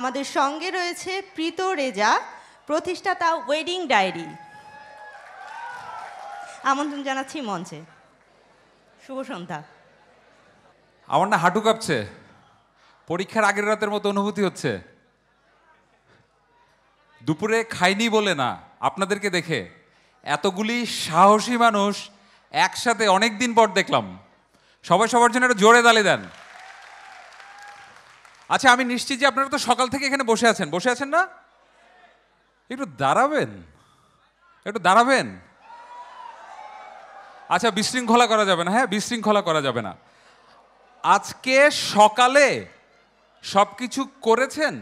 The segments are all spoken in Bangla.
আমাদের সঙ্গে রয়েছে প্রীত রেজা প্রতিষ্ঠাতা ওয়েডিং ডায়েরি আমন্ত্রণ জানাচ্ছি মঞ্চে শুভ সন্ধ্যা আমার না হাঁটু কাঁপছে পরীক্ষার আগের রাতের মতো অনুভূতি হচ্ছে দুপুরে খাইনি বলে না আপনাদেরকে দেখে এতগুলি সাহসী মানুষ একসাথে অনেক দিন পর দেখলাম সবাই সবার জন্য একটা জোরে দালে দেন আচ্ছা আমি নিশ্চিত যে আপনারা তো সকাল থেকে এখানে বসে আছেন বসে আছেন না একটু দাঁড়াবেন একটু দাঁড়াবেন আচ্ছা বিশৃঙ্খলা করা যাবে না হ্যাঁ বিশৃঙ্খলা করা যাবে না আজকে সকালে সব কিছু করেছেন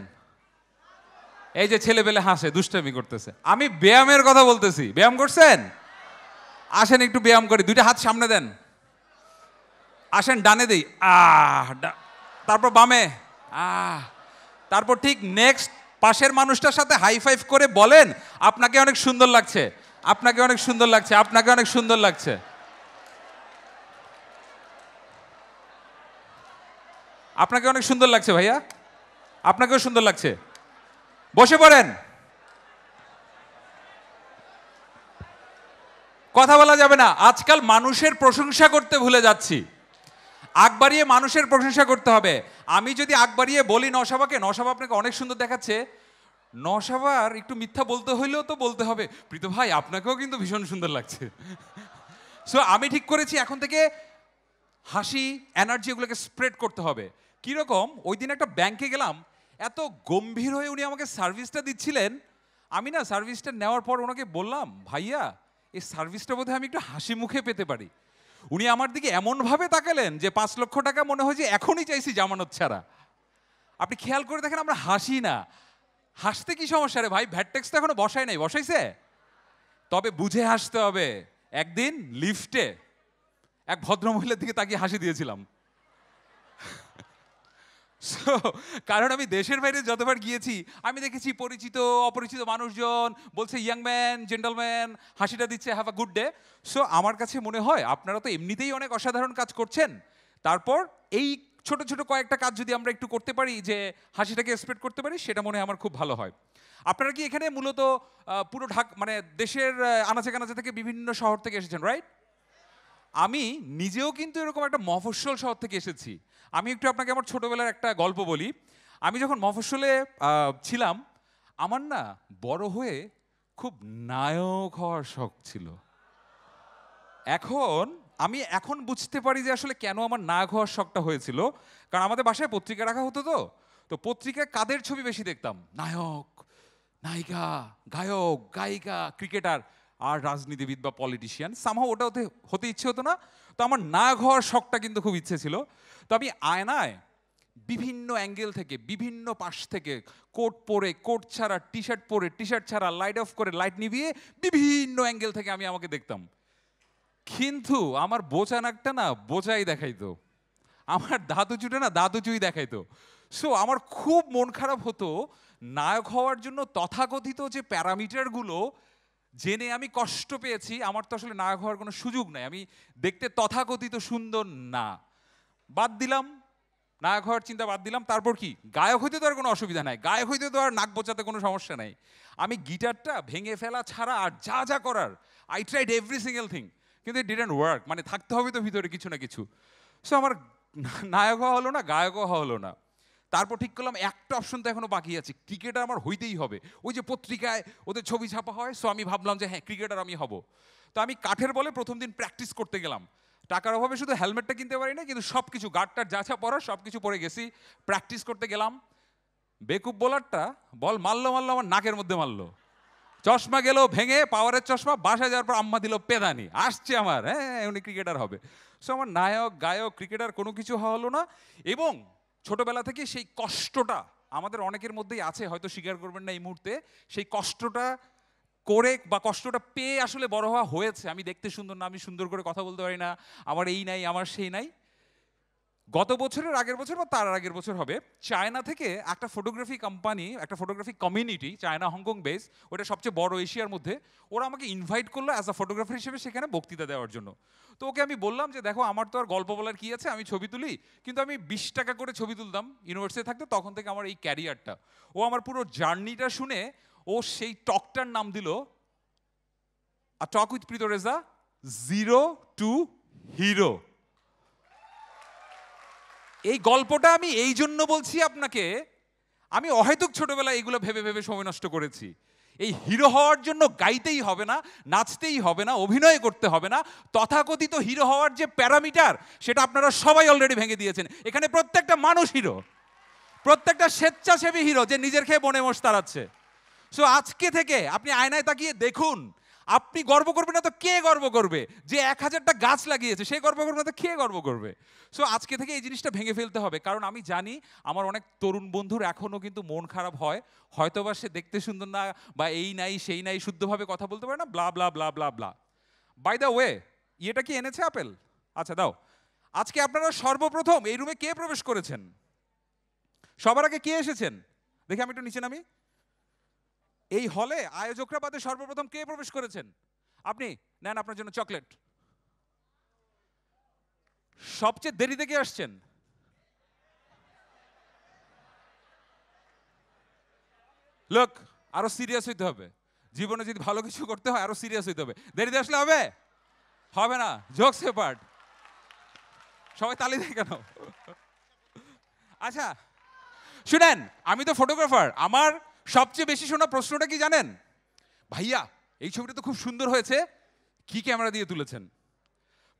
এই যে ছেলেবেলে হাসে দুষ্টামি করতেছে আমি ব্যায়ামের কথা বলতেছি ব্যায়াম করছেন আসেন একটু ব্যায়াম করি দুইটা হাত সামনে দেন আসেন ডানে দেই আহ তারপর বামে আহ তারপর ঠিক নেক্সট পাশের মানুষটার সাথে হাই ফাইভ করে বলেন আপনাকে অনেক সুন্দর লাগছে আপনাকে অনেক সুন্দর লাগছে আপনাকে অনেক সুন্দর লাগছে আপনাকে অনেক সুন্দর লাগছে ভাইয়া আপনাকেও সুন্দর লাগছে বসে পড়েন কথা বলা যাবে না আজকাল মানুষের প্রশংসা করতে ভুলে যাচ্ছি আগ বাড়িয়ে মানুষের প্রশংসা করতে হবে আমি যদি আগ বাড়িয়ে বলি নশাবাকে নশাবা আপনাকে অনেক সুন্দর দেখাচ্ছে নশাবার একটু মিথ্যা বলতে হইলেও তো বলতে হবে প্রীত ভাই আপনাকেও কিন্তু ভীষণ সুন্দর লাগছে সো আমি ঠিক করেছি এখন থেকে হাসি এনার্জি ওগুলোকে স্প্রেড করতে হবে কীরকম ওই দিন একটা ব্যাংকে গেলাম এত গম্ভীর হয়ে উনি আমাকে সার্ভিসটা দিচ্ছিলেন আমি না সার্ভিসটা নেওয়ার পর ওনাকে বললাম ভাইয়া এই সার্ভিসটা বোধহয় আমি একটু হাসি মুখে পেতে পারি উনি আমার দিকে এমনভাবে তাকালেন যে পাঁচ লক্ষ টাকা মনে হয় যে এখনই চাইছি জামানত ছাড়া আপনি খেয়াল করে দেখেন আমরা হাসি না হাসতে কি সমস্যা রে ভাই ভ্যাট ট্যাক্স তো এখনো বসায় নাই বসাইছে তবে বুঝে হাসতে হবে একদিন লিফটে এক ভদ্রমহিলার দিকে তাকিয়ে হাসি দিয়েছিলাম সো কারণ আমি দেশের বাইরে যতবার গিয়েছি আমি দেখেছি পরিচিত অপরিচিত মানুষজন বলছে ম্যান জেন্টলম্যান হাসিটা দিচ্ছে have a good day so আমার কাছে মনে হয় আপনারা তো এমনিতেই অনেক অসাধারণ কাজ করছেন তারপর এই ছোট ছোট কয়েকটা কাজ যদি আমরা একটু করতে পারি যে হাসিটাকে স্প্রেড করতে পারি সেটা মনে হয় আমার খুব ভালো হয় আপনারা কি এখানে মূলত পুরো ঢাক মানে দেশের আনাচে কানাচে থেকে বিভিন্ন শহর থেকে এসেছেন রাইট আমি নিজেও কিন্তু এরকম একটা মফস্বল শহর থেকে এসেছি আমি একটু আপনাকে আমার ছোটোবেলার একটা গল্প বলি আমি যখন মফস্বলে ছিলাম আমার না বড় হয়ে খুব নায়ক হওয়ার শখ ছিল এখন আমি এখন বুঝতে পারি যে আসলে কেন আমার নায়ক হওয়ার শখটা হয়েছিল কারণ আমাদের বাসায় পত্রিকা রাখা হতো তো তো পত্রিকায় কাদের ছবি বেশি দেখতাম নায়ক নায়িকা গায়ক গায়িকা ক্রিকেটার আর রাজনীতিবিদ বা পলিটিশিয়ান সামহাও ওটা হতে হতে ইচ্ছে হতো না তো আমার না ঘর শখটা কিন্তু খুব ইচ্ছে ছিল তো আমি আয়নায় বিভিন্ন অ্যাঙ্গেল থেকে বিভিন্ন পাশ থেকে কোট পরে কোট ছাড়া টি শার্ট পরে টি শার্ট ছাড়া লাইট অফ করে লাইট নিভিয়ে বিভিন্ন অ্যাঙ্গেল থেকে আমি আমাকে দেখতাম কিন্তু আমার বোচা নাকটা না বোচাই দেখাইতো আমার দাদু চুটে না দাদু চুই দেখাইতো সো আমার খুব মন খারাপ হতো নায়ক হওয়ার জন্য তথাকথিত যে প্যারামিটারগুলো জেনে আমি কষ্ট পেয়েছি আমার তো আসলে না হওয়ার কোনো সুযোগ নাই আমি দেখতে তথাকথিত সুন্দর না বাদ দিলাম নায়ক হওয়ার চিন্তা বাদ দিলাম তারপর কি গায়ক হইতে তো আর কোনো অসুবিধা নাই গায়ক হইতে তো আর নাক বোচাতে কোনো সমস্যা নাই আমি গিটারটা ভেঙে ফেলা ছাড়া আর যা যা করার I tried every single thing কিন্তু ইট ডিডেন্ট ওয়ার্ক মানে থাকতে হবে তো ভিতরে কিছু না কিছু সো আমার নায়ক হওয়া হলো না গায়কও হওয়া হলো না তারপর ঠিক করলাম একটা অপশন তো এখনও বাকি আছে ক্রিকেটার আমার হইতেই হবে ওই যে পত্রিকায় ওদের ছবি ছাপা হয় সো আমি ভাবলাম যে হ্যাঁ ক্রিকেটার আমি হব তো আমি কাঠের বলে প্রথম দিন প্র্যাকটিস করতে গেলাম টাকার অভাবে শুধু হেলমেটটা কিনতে পারি না কিন্তু সব কিছু গার্ডটার যা যা পরার সব কিছু পরে গেছি প্র্যাকটিস করতে গেলাম বেকুব বোলারটা বল মারলো মারলো আমার নাকের মধ্যে মারলো চশমা গেল ভেঙে পাওয়ারের চশমা বাসায় যাওয়ার পর আম্মা দিল পেদানি আসছে আমার হ্যাঁ উনি ক্রিকেটার হবে সো আমার নায়ক গায়ক ক্রিকেটার কোনো কিছু হলো না এবং ছোটবেলা থেকে সেই কষ্টটা আমাদের অনেকের মধ্যেই আছে হয়তো স্বীকার করবেন না এই মুহূর্তে সেই কষ্টটা করে বা কষ্টটা পেয়ে আসলে বড় হওয়া হয়েছে আমি দেখতে সুন্দর না আমি সুন্দর করে কথা বলতে পারি না আমার এই নাই আমার সেই নাই গত বছরের আগের বছর বা তার আগের বছর হবে চায়না থেকে একটা ফটোগ্রাফি কোম্পানি একটা photography community China Hong Kong base ওটা সবচেয়ে বড় এশিয়ার মধ্যে ওরা আমাকে ইনভাইট করলো অ্যাজ আ ফটোগ্রাফার হিসেবে সেখানে বক্তৃতা দেওয়ার জন্য তো ওকে আমি বললাম যে দেখো আমার তো আর গল্প বলার কী আছে আমি ছবি তুলি কিন্তু আমি বিশ টাকা করে ছবি তুলতাম ইউনিভার্সিটি থাকতে তখন থেকে আমার এই ক্যারিয়ারটা ও আমার পুরো জার্নিটা শুনে ও সেই টকটার নাম দিল a talk with Preet Reza zero to hero এই গল্পটা আমি এই জন্য বলছি আপনাকে আমি অহেতুক ছোটবেলায় এগুলো ভেবে ভেবে সময় নষ্ট করেছি এই হিরো হওয়ার জন্য গাইতেই হবে না নাচতেই হবে না অভিনয় করতে হবে না তথাকথিত হিরো হওয়ার যে প্যারামিটার সেটা আপনারা সবাই অলরেডি ভেঙে দিয়েছেন এখানে প্রত্যেকটা মানুষ হিরো প্রত্যেকটা স্বেচ্ছাসেবী হিরো যে নিজের খেয়ে বনে মোষ তাড়াচ্ছে সো আজকে থেকে আপনি আয়নায় তাকিয়ে দেখুন আপনি গর্ব করবেন না তো কে গর্ব করবে যে এক হাজারটা গাছ লাগিয়েছে সে গর্ব করবে না তো কে গর্ব করবে সো আজকে থেকে এই জিনিসটা ভেঙে ফেলতে হবে কারণ আমি জানি আমার অনেক তরুণ বন্ধুর এখনও কিন্তু মন খারাপ হয় হয়তোবা সে দেখতে সুন্দর না বা এই নাই সেই নাই শুদ্ধভাবে কথা বলতে পারে না blah blah blah blah blah by the way ইয়েটা কি এনেছে আপেল আচ্ছা দাও আজকে আপনারা সর্বপ্রথম এই রুমে কে প্রবেশ করেছেন সবার আগে কে এসেছেন দেখি আমি একটু নিচে নামি এই হলে আয়োজকরা বাদে সর্বপ্রথম কে প্রবেশ করেছেন আপনি নেন আপনার জন্য চকলেট সবচেয়ে দেরি থেকে আসছেন লোক আরো সিরিয়াস হইতে হবে জীবনে যদি ভালো কিছু করতে হয় আরো সিরিয়াস হইতে হবে দেরিতে আসলে হবে হবে না জোক পার্ট সবাই তালি দেয় কেন আচ্ছা শুনেন আমি তো ফটোগ্রাফার আমার সবচেয়ে বেশি শোনা প্রশ্নটা কি জানেন ভাইয়া এই ছবিটা তো খুব সুন্দর হয়েছে কি ক্যামেরা দিয়ে তুলেছেন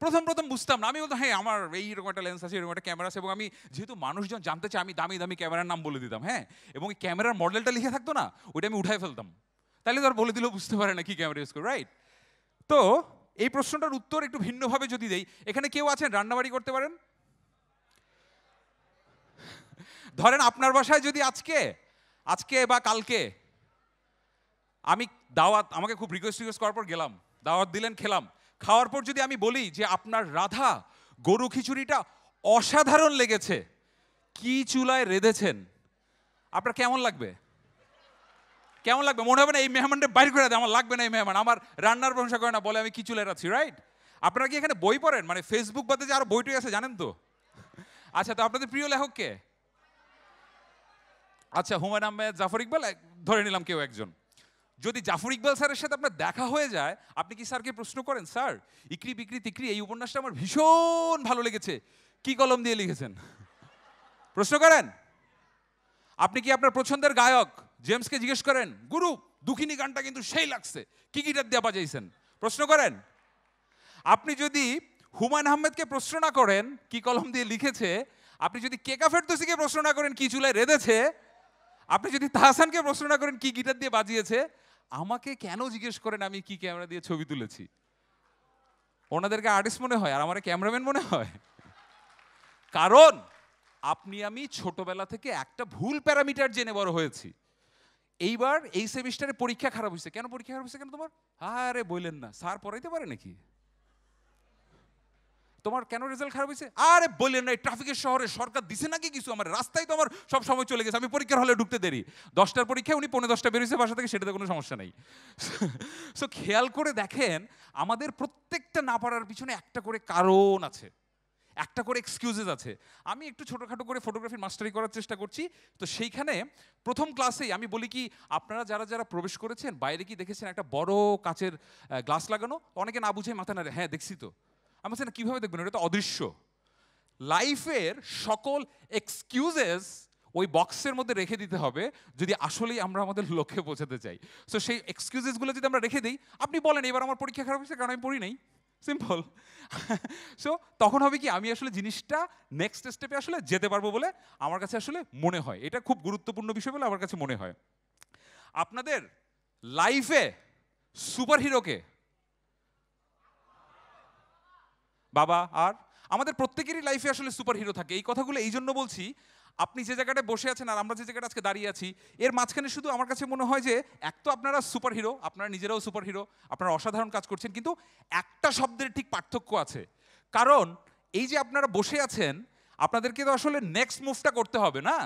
প্রথম প্রথম বুঝতাম না আমি বলতাম হ্যাঁ আমার এই রকম একটা লেন্স আছে এরকম একটা ক্যামেরা আছে এবং আমি যেহেতু মানুষজন জানতে চাই আমি দামি দামি ক্যামেরার নাম বলে দিতাম হ্যাঁ এবং এই ক্যামেরার মডেলটা লিখে থাকতো না ওইটা আমি উঠাই ফেলতাম তাহলে তো আর বলে দিলেও বুঝতে পারে না কি ক্যামেরা ইউজ করে রাইট তো এই প্রশ্নটার উত্তর একটু ভিন্নভাবে যদি দেই এখানে কেউ আছেন রান্নাবাড়ি করতে পারেন ধরেন আপনার বাসায় যদি আজকে আজকে বা কালকে আমি দাওয়াত আমাকে খুব রিকোয়েস্ট রিকোয়েস্ট করার পর গেলাম দাওয়াত দিলেন খেলাম খাওয়ার পর যদি আমি বলি যে আপনার রাধা গরু খিচুড়িটা অসাধারণ লেগেছে কি চুলায় রেঁধেছেন আপনার কেমন লাগবে কেমন লাগবে মনে হবে না এই মেহমানটা বাইর করে দেয় আমার লাগবে না এই মেহমান আমার রান্নার প্রশংসা করে না বলে আমি কি চুলায় রাখছি রাইট আপনারা কি এখানে বই পড়েন মানে ফেসবুক বাদে যে আরো বইটাই আছে জানেন তো আচ্ছা তো আপনাদের প্রিয় লেখক কে আচ্ছা হুমায়ুন আহমেদ জাফর ইকবাল ধরে নিলাম কেউ একজন যদি জাফর ইকবাল স্যারের সাথে আপনার দেখা হয়ে যায় আপনি কি স্যারকে প্রশ্ন করেন স্যার ইকরি বিক্রি তিকরি এই উপন্যাসটা আমার ভীষণ ভালো লেগেছে কি কলম দিয়ে লিখেছেন প্রশ্ন করেন আপনি কি আপনার পছন্দের গায়ক জেমসকে জিজ্ঞেস করেন গুরু দুঃখিনী গানটা কিন্তু সেই লাগছে কি গিটার দিয়ে বাজাইছেন প্রশ্ন করেন আপনি যদি হুমায়ুন আহমেদকে প্রশ্ন না করেন কি কলম দিয়ে লিখেছে আপনি যদি কেকা ফেরদোসিকে প্রশ্ন না করেন কি চুলায় রেঁধেছে আপনি যদি তাহসানকে প্রশ্ন না করেন কি গিটার দিয়ে বাজিয়েছে আমাকে কেন জিজ্ঞেস করেন আমি কি ক্যামেরা দিয়ে ছবি তুলেছি ওনাদেরকে আর্টিস্ট মনে হয় আর আমার ক্যামেরাম্যান মনে হয় কারণ আপনি আমি ছোটবেলা থেকে একটা ভুল প্যারামিটার জেনে বড় হয়েছি এইবার এই সেমিস্টারে পরীক্ষা খারাপ হয়েছে কেন পরীক্ষা খারাপ হয়েছে কেন তোমার রে বললেন না স্যার পড়াইতে পারে নাকি তোমার কেন রেজাল্ট খারাপ হয়েছে আরে বললেন না এই ট্রাফিকের শহরে সরকার দিছে নাকি কিছু আমার রাস্তায় তো আমার সব সময় চলে গেছে আমি পরীক্ষার হলে ঢুকতে দেরি দশটার পরীক্ষায় উনি পনেরো দশটা বেরিয়েছে বাসা থেকে সেটাতে কোনো সমস্যা নেই সো খেয়াল করে দেখেন আমাদের প্রত্যেকটা না পারার পিছনে একটা করে কারণ আছে একটা করে এক্সকিউজেস আছে আমি একটু ছোটোখাটো করে ফটোগ্রাফির মাস্টারি করার চেষ্টা করছি তো সেইখানে প্রথম ক্লাসেই আমি বলি কি আপনারা যারা যারা প্রবেশ করেছেন বাইরে কি দেখেছেন একটা বড় কাচের গ্লাস লাগানো অনেকে না বুঝে মাথা না হ্যাঁ দেখছি তো আমি সেটা কীভাবে দেখবেন এটা তো অদৃশ্য লাইফের সকল এক্সকিউজেস ওই বক্সের মধ্যে রেখে দিতে হবে যদি আসলেই আমরা আমাদের লক্ষ্যে পৌঁছাতে চাই সো সেই এক্সকিউজেসগুলো যদি আমরা রেখে দিই আপনি বলেন এবার আমার পরীক্ষা খারাপ হয়েছে কারণ আমি পড়ি নাই সিম্পল সো তখন হবে কি আমি আসলে জিনিসটা নেক্সট স্টেপে আসলে যেতে পারবো বলে আমার কাছে আসলে মনে হয় এটা খুব গুরুত্বপূর্ণ বিষয় বলে আমার কাছে মনে হয় আপনাদের লাইফে সুপার হিরোকে বাবা আর আমাদের প্রত্যেকেরই লাইফে আসলে সুপার হিরো থাকে এই কথাগুলো এই জন্য বলছি আপনি যে জায়গাটায় বসে আছেন আর আমরা যে জায়গাটা আজকে দাঁড়িয়ে আছি এর মাঝখানে শুধু আমার কাছে মনে হয় যে এক তো আপনারা সুপার হিরো আপনারা নিজেরাও সুপার হিরো আপনারা অসাধারণ কাজ করছেন কিন্তু একটা শব্দের ঠিক পার্থক্য আছে কারণ এই যে আপনারা বসে আছেন আপনাদেরকে তো আসলে নেক্সট মুভটা করতে হবে না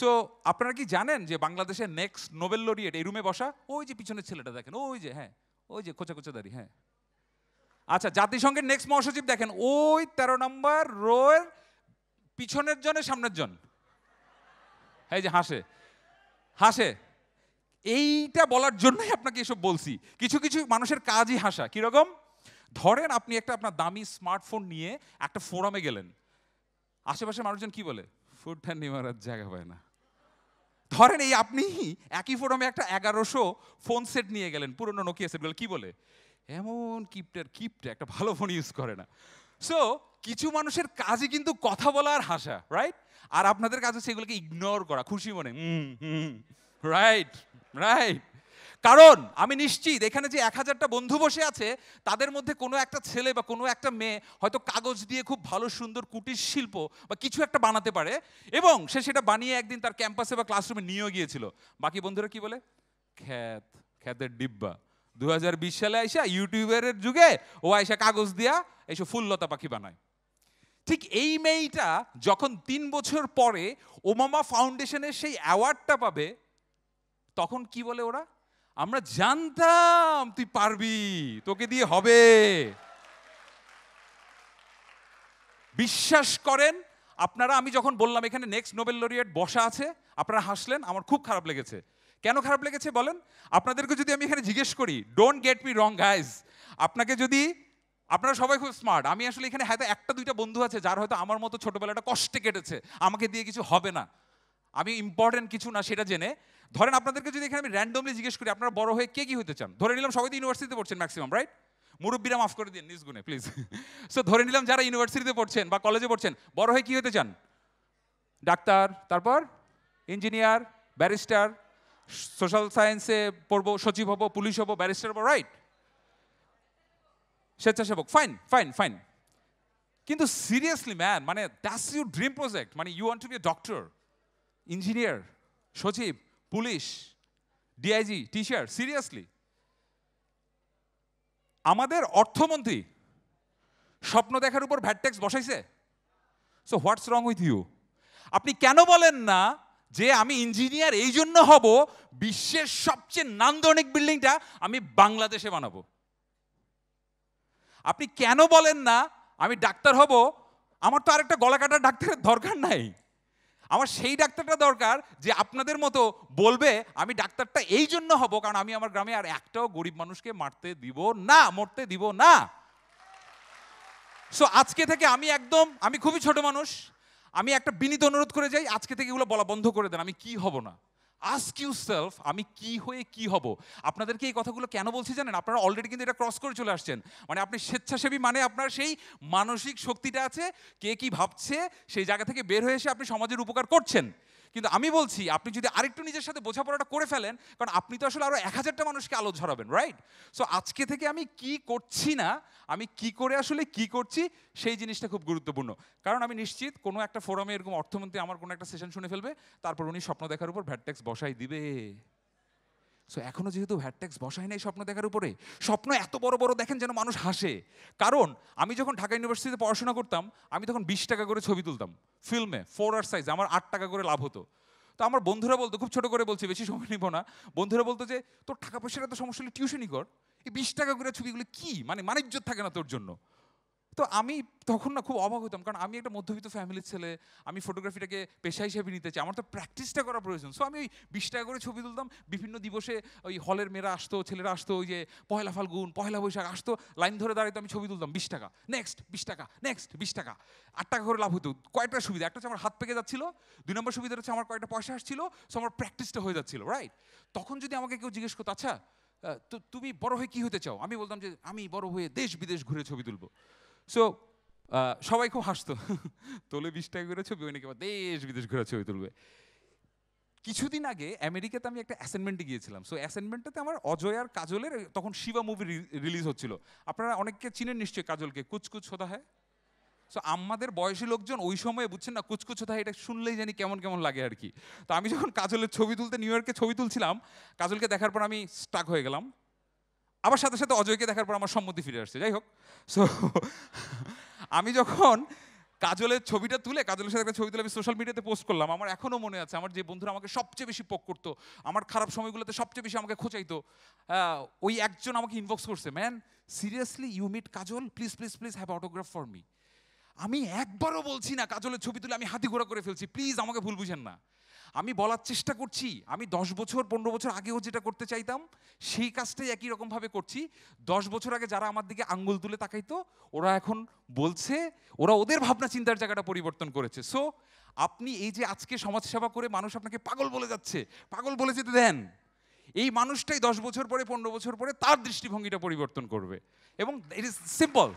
সো আপনারা কি জানেন যে বাংলাদেশের নেক্সট নোবেল লরিয়েট এই রুমে বসা ওই যে পিছনের ছেলেটা দেখেন ওই যে হ্যাঁ ওই যে খোঁচা খোঁচা দাঁড়ি হ্যাঁ আচ্ছা জাতিসংঘের নেক্সট মহাসচিব দেখেন ওই তেরো নম্বর রোয়ের পিছনের জনে সামনের জন এই যে হাসে হাসে এইটা বলার জন্যই আপনাকে এসব বলছি কিছু কিছু মানুষের কাজই হাসা কীরকম ধরেন আপনি একটা আপনার দামি স্মার্টফোন নিয়ে একটা ফোরামে গেলেন আশেপাশে মানুষজন কি বলে ফুড নেওয়ার আর জায়গা পায় না ধরেন এই আপনি একই ফোরামে একটা এগারোশো ফোন সেট নিয়ে গেলেন পুরনো নোকিয়া সেটগুলো কি বলে এমন কিপটার কিপটা একটা ভালো ফোন ইউজ করে না সো কিছু মানুষের কাজই কিন্তু কথা বলা আর হাসা রাইট আর আপনাদের কাছে সেগুলোকে ইগনোর করা খুশি মনে রাইট রাইট কারণ আমি নিশ্চিত এখানে যে এক হাজারটা বন্ধু বসে আছে তাদের মধ্যে কোনো একটা ছেলে বা কোনো একটা মেয়ে হয়তো কাগজ দিয়ে খুব ভালো সুন্দর কুটির শিল্প বা কিছু একটা বানাতে পারে এবং সে সেটা বানিয়ে একদিন তার ক্যাম্পাসে বা ক্লাসরুমে নিয়েও গিয়েছিল বাকি বন্ধুরা কি বলে খ্যাত খ্যাতের ডিব্বা দু সালে আইসা ইউটিউবের যুগে ও আইসা কাগজ দিয়া ফুল লতা পাখি বানায় ঠিক এই মেয়েটা যখন তিন বছর পরে ওমামা ফাউন্ডেশনের সেই অ্যাওয়ার্ডটা পাবে তখন কি বলে ওরা আমরা জানতাম তুই পারবি তোকে দিয়ে হবে বিশ্বাস করেন আপনারা আমি যখন বললাম এখানে নেক্সট নোবেল লরিয়েট বসা আছে আপনারা হাসলেন আমার খুব খারাপ লেগেছে কেন খারাপ লেগেছে বলেন আপনাদেরকে যদি আমি এখানে জিজ্ঞেস করি don't get me wrong guys আপনাকে যদি আপনারা সবাই খুব স্মার্ট আমি আসলে এখানে হয়তো একটা দুইটা বন্ধু আছে যার হয়তো আমার মতো ছোটোবেলাটা কষ্টে কেটেছে আমাকে দিয়ে কিছু হবে না আমি ইম্পর্টেন্ট কিছু না সেটা জেনে ধরেন আপনাদেরকে যদি এখানে আমি র্যান্ডমলি জিজ্ঞেস করি আপনারা বড় হয়ে কে কী হতে চান ধরে নিলাম সবাই তো ইউনিভার্সিটিতে পড়ছেন ম্যাক্সিমাম রাইট মুরব্বীরা মাফ করে দিন নিজ গুনে প্লিজ সো ধরে নিলাম যারা ইউনিভার্সিটিতে পড়ছেন বা কলেজে পড়ছেন বড় হয়ে কী হতে চান ডাক্তার তারপর ইঞ্জিনিয়ার ব্যারিস্টার সোশ্যাল সায়েন্সে পড়বো সচিব হবো পুলিশ হবো ব্যারিস্টার হবো রাইট স্বেচ্ছাসেবক ফাইন ফাইন ফাইন কিন্তু সিরিয়াসলি ম্যান মানে দ্যাটস ইউর ড্রিম প্রজেক্ট মানে you want to be doctor engineer সচিব পুলিশ ডিআইজি টিচার সিরিয়াসলি আমাদের অর্থমন্ত্রী স্বপ্ন দেখার উপর ভ্যাট ট্যাক্স বসাইছে so what's wrong with you আপনি কেন বলেন না যে আমি ইঞ্জিনিয়ার এই জন্য হব বিশ্বের সবচেয়ে নান্দনিক বিল্ডিংটা আমি বাংলাদেশে বানাবো আপনি কেন বলেন না আমি ডাক্তার হব আমার তো আরেকটা গলা কাটার ডাক্তারের দরকার নাই আমার সেই ডাক্তারটা দরকার যে আপনাদের মতো বলবে আমি ডাক্তারটা এই জন্য হব কারণ আমি আমার গ্রামে আর একটাও গরিব মানুষকে মারতে দিব না মরতে দিব না সো আজকে থেকে আমি একদম আমি খুবই ছোট মানুষ আমি একটা বিনীত অনুরোধ করে যাই আজকে থেকে এগুলো বলা বন্ধ করে দেন আমি কি হব না আস্ক ইউ সেলফ আমি কি হয়ে কি হব আপনাদেরকে এই কথাগুলো কেন বলছি জানেন আপনারা অলরেডি কিন্তু এটা ক্রস করে চলে আসছেন মানে আপনি স্বেচ্ছাসেবী মানে আপনার সেই মানসিক শক্তিটা আছে কে কি ভাবছে সেই জায়গা থেকে বের হয়ে এসে আপনি সমাজের উপকার করছেন কিন্তু আমি বলছি আপনি যদি আরেকটু নিজের সাথে বোঝাপড়াটা করে ফেলেন কারণ আপনি তো আসলে আরও এক হাজারটা মানুষকে আলো ঝরাবেন রাইট সো আজকে থেকে আমি কি করছি না আমি কি করে আসলে কি করছি সেই জিনিসটা খুব গুরুত্বপূর্ণ কারণ আমি নিশ্চিত কোনো একটা ফোরামে এরকম অর্থমন্ত্রী আমার কোনো একটা সেশন শুনে ফেলবে তারপর উনি স্বপ্ন দেখার উপর ভ্যাট ট্যাক্স বসাই দিবে সো এখনও যেহেতু ট্যাক্স বসায় নাই স্বপ্ন দেখার উপরে স্বপ্ন এত বড় বড় দেখেন যেন মানুষ হাসে কারণ আমি যখন ঢাকা ইউনিভার্সিটিতে পড়াশোনা করতাম আমি তখন বিশ টাকা করে ছবি তুলতাম ফিল্মে ফোর আর সাইজ আমার আট টাকা করে লাভ হতো তো আমার বন্ধুরা বলতো খুব ছোট করে বলছি বেশি সময় নিব না বন্ধুরা বলতো যে তোর টাকা পয়সাটা তো সমস্যা হলে টিউশনই কর এই বিশ টাকা করে ছবিগুলো কী মানে মানিজ্য থাকে না তোর জন্য তো আমি তখন না খুব অবাক হতাম কারণ আমি একটা মধ্যবিত্ত ফ্যামিলির ছেলে আমি ফটোগ্রাফিটাকে পেশা হিসেবে নিতে চাই আমার তো প্র্যাকটিসটা করা প্রয়োজন সো আমি ওই বিশ টাকা করে ছবি তুলতাম বিভিন্ন দিবসে ওই হলের মেয়েরা আসতো ছেলেরা আসতো ওই যে পয়লা ফাল্গুন পয়লা বৈশাখ আসতো লাইন ধরে দাঁড়িয়ে আমি ছবি তুলতাম বিশ টাকা নেক্সট বিশ টাকা নেক্সট বিশ টাকা আট টাকা করে লাভ হতো কয়েকটা সুবিধা একটা হচ্ছে আমার হাত পেকে যাচ্ছিলো দুই নম্বর সুবিধা হচ্ছে আমার কয়েকটা পয়সা আসছিল সো আমার প্র্যাকটিসটা হয়ে যাচ্ছিলো রাইট তখন যদি আমাকে কেউ জিজ্ঞেস করতো আচ্ছা তো তুমি বড় হয়ে কি হতে চাও আমি বলতাম যে আমি বড় হয়ে দেশ বিদেশ ঘুরে ছবি তুলবো সো সবাই খুব হাসতো তোলে বিশ টাকা করে ছবি অনেকে আবার দেশ বিদেশ ঘুরে ছবি তুলবে কিছুদিন আগে আমেরিকাতে আমি একটা অ্যাসাইনমেন্টে গিয়েছিলাম সো অ্যাসাইনমেন্টটাতে আমার অজয় আর কাজলের তখন শিবা মুভি রিলিজ হচ্ছিল আপনারা অনেককে চিনেন নিশ্চয়ই কাজলকে কুচকুচ হোদা হয় সো আমাদের বয়সী লোকজন ওই সময়ে বুঝছেন না কুচকুচ হোদা এটা শুনলেই জানি কেমন কেমন লাগে আর কি তো আমি যখন কাজলের ছবি তুলতে নিউ ইয়র্কে ছবি তুলছিলাম কাজলকে দেখার পর আমি স্টাক হয়ে গেলাম আবার সাথে সাথে অজয়কে দেখার পর আমার সম্মতি ফিরে আসছে যাই হোক সো আমি যখন কাজলের ছবিটা তুলে কাজলের সাথে একটা ছবি তুলে আমি সোশ্যাল মিডিয়াতে পোস্ট করলাম আমার এখনও মনে আছে আমার যে বন্ধুরা আমাকে সবচেয়ে বেশি পোক করতো আমার খারাপ সময়গুলোতে সবচেয়ে বেশি আমাকে খোঁচাইতো ওই একজন আমাকে ইনবক্স করছে man seriously you meet Kajal please please please have autograph for me আমি একবারও বলছি না কাজলের ছবি তুলে আমি হাতি ঘোড়া করে ফেলছি প্লিজ আমাকে ভুল বুঝেন না আমি বলার চেষ্টা করছি আমি দশ বছর পনেরো বছর আগেও যেটা করতে চাইতাম সেই কাজটাই একই রকমভাবে করছি দশ বছর আগে যারা আমার দিকে আঙ্গুল তুলে তাকাইতো ওরা এখন বলছে ওরা ওদের ভাবনা চিন্তার জায়গাটা পরিবর্তন করেছে সো আপনি এই যে আজকে সমাজসেবা করে মানুষ আপনাকে পাগল বলে যাচ্ছে পাগল বলে যেতে দেন এই মানুষটাই দশ বছর পরে পনেরো বছর পরে তার দৃষ্টিভঙ্গিটা পরিবর্তন করবে এবং ইট ইজ সিম্পল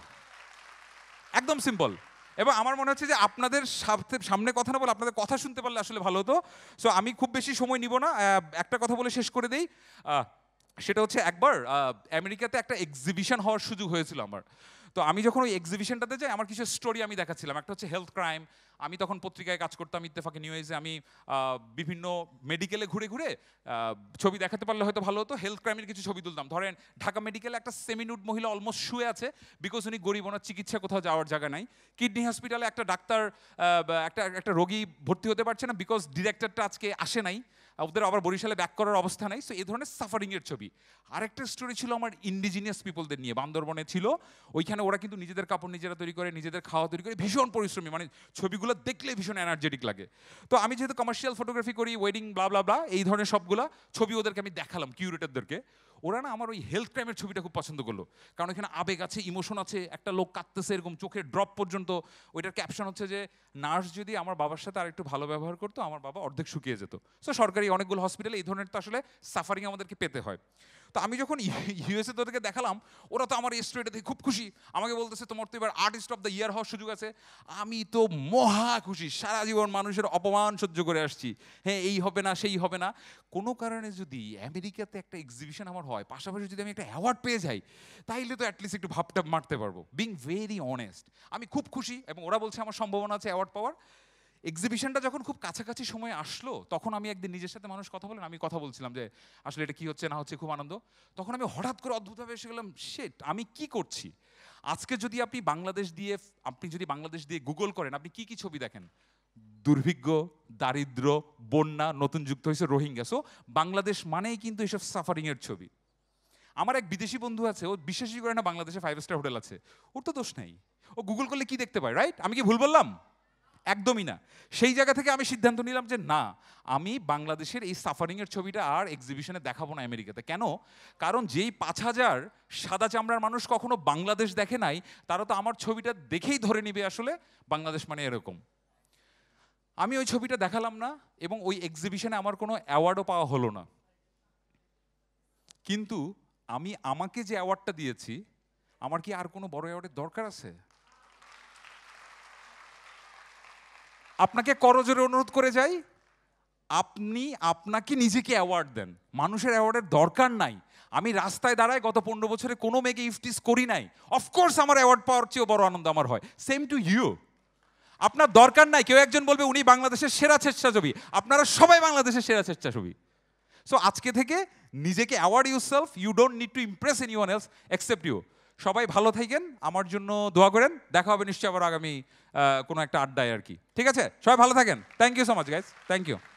একদম সিম্পল এবং আমার মনে হচ্ছে যে আপনাদের সামনে কথা না বলে আপনাদের কথা শুনতে পারলে আসলে ভালো হতো সো আমি খুব বেশি সময় নিব না একটা কথা বলে শেষ করে দেই সেটা হচ্ছে একবার আমেরিকাতে একটা এক্সিবিশন হওয়ার সুযোগ হয়েছিল আমার তো আমি যখন ওই এক্সিবিশনটাতে যাই আমার কিছু স্টোরি আমি দেখাচ্ছিলাম একটা হচ্ছে হেলথ ক্রাইম আমি তখন পত্রিকায় কাজ করতাম ইত্তেফাকে নিউজে আমি বিভিন্ন মেডিকেলে ঘুরে ঘুরে ছবি দেখাতে পারলে হয়তো ভালো হতো হেলথ ক্রাইমের কিছু ছবি তুলতাম ধরেন ঢাকা মেডিকেলে একটা সেমিনুড মহিলা অলমোস্ট শুয়ে আছে বিকজ উনি গরিব ওনার চিকিৎসা কোথাও যাওয়ার জায়গা নাই কিডনি হসপিটালে একটা ডাক্তার একটা একটা রোগী ভর্তি হতে পারছে না বিকজ ডিরেক্টরটা আজকে আসে নাই ওদের আবার বরিশালে ব্যাক করার অবস্থা নাই সো এই ধরনের সাফারিংয়ের ছবি আরেকটা স্টোরি ছিল আমার ইন্ডিজিনিয়াস পিপলদের নিয়ে বান্দরবনে ছিল ওইখানে ওরা কিন্তু নিজেদের কাপড় নিজেরা তৈরি করে নিজেদের খাওয়া তৈরি করে ভীষণ পরিশ্রমী মানে ছবিগুলো দেখলে ভীষণ এনার্জেটিক লাগে তো আমি যেহেতু কমার্শিয়াল ফটোগ্রাফি করি ওয়েডিং ব্লা ব্লা ব্লা এই ধরনের সবগুলা ছবি ওদেরকে আমি দেখালাম কিউরেটারদেরকে ওরা না আমার ওই হেলথ ক্রাইমের ছবিটা খুব পছন্দ করলো কারণ এখানে আবেগ আছে ইমোশন আছে একটা লোক কাঁদতেছে এরকম চোখের ড্রপ পর্যন্ত ওইটার ক্যাপশন হচ্ছে যে নার্স যদি আমার বাবার সাথে আর একটু ভালো ব্যবহার করতো আমার বাবা অর্ধেক শুকিয়ে যেত সো সরকারি অনেকগুলো হসপিটালে এই ধরনের তো আসলে সাফারিং আমাদেরকে পেতে হয় তো আমি যখন ইউএসএ তোদেরকে দেখালাম ওরা তো আমার স্ট্রেটে দেখে খুব খুশি আমাকে বলতেছে তোমার তো এবার আর্টিস্ট অফ দ্য ইয়ার হওয়ার সুযোগ আছে আমি তো মহা খুশি সারা জীবন মানুষের অপমান সহ্য করে আসছি হ্যাঁ এই হবে না সেই হবে না কোনো কারণে যদি আমেরিকাতে একটা এক্সিবিশন আমার হয় পাশাপাশি যদি আমি একটা অ্যাওয়ার্ড পেয়ে যাই তাইলে তো অ্যাটলিস্ট একটু ভাবটাপ মারতে পারবো বিং ভেরি অনেস্ট আমি খুব খুশি এবং ওরা বলছে আমার সম্ভাবনা আছে অ্যাওয়ার্ড পাওয়ার এক্সিবিশনটা যখন খুব কাছাকাছি সময় আসলো তখন আমি একদিন নিজের সাথে মানুষ কথা বলেন আমি কথা বলছিলাম যে আসলে এটা কি হচ্ছে না হচ্ছে খুব আনন্দ তখন আমি হঠাৎ করে অদ্ভুতভাবে এসে গেলাম সে আমি কি করছি আজকে যদি আপনি বাংলাদেশ দিয়ে আপনি যদি বাংলাদেশ দিয়ে গুগল করেন আপনি কি কি ছবি দেখেন দুর্ভিক্ষ দারিদ্র বন্যা নতুন যুক্ত হয়েছে রোহিঙ্গা সো বাংলাদেশ মানেই কিন্তু এসব সাফারিংয়ের ছবি আমার এক বিদেশি বন্ধু আছে ও বিশ্বাসই করে না বাংলাদেশে ফাইভ স্টার হোটেল আছে ওর তো দোষ নেই ও গুগল করলে কি দেখতে পায় রাইট আমি কি ভুল বললাম একদমই না সেই জায়গা থেকে আমি সিদ্ধান্ত নিলাম যে না আমি বাংলাদেশের এই সাফারিংয়ের ছবিটা আর এক্সিবিশনে দেখাবো না আমেরিকাতে কেন কারণ যেই পাঁচ হাজার সাদা চামড়ার মানুষ কখনো বাংলাদেশ দেখে নাই তারা তো আমার ছবিটা দেখেই ধরে নিবে আসলে বাংলাদেশ মানে এরকম আমি ওই ছবিটা দেখালাম না এবং ওই এক্সিবিশনে আমার কোনো অ্যাওয়ার্ডও পাওয়া হলো না কিন্তু আমি আমাকে যে অ্যাওয়ার্ডটা দিয়েছি আমার কি আর কোনো বড় অ্যাওয়ার্ডের দরকার আছে আপনাকে করজোরে অনুরোধ করে যাই আপনি আপনাকে নিজেকে অ্যাওয়ার্ড দেন মানুষের অ্যাওয়ার্ডের দরকার নাই আমি রাস্তায় দাঁড়ায় গত পনেরো বছরে কোনো মেয়েকে ইফটিস করি নাই অফকোর্স আমার অ্যাওয়ার্ড পাওয়ার চেয়েও বড় আনন্দ আমার হয় সেম টু ইউ আপনার দরকার নাই কেউ একজন বলবে উনি বাংলাদেশের সেরা স্বেচ্ছাছবি আপনারা সবাই বাংলাদেশের সেরা স্বেচ্ছাছবি সো আজকে থেকে নিজেকে award you self you don't need to impress anyone else accept you সবাই ভালো থাকেন আমার জন্য দোয়া করেন দেখা হবে নিশ্চয়ই আবার আগামী কোনো একটা আড্ডায় আর কি ঠিক আছে সবাই ভালো থাকেন thank you so much guys thank you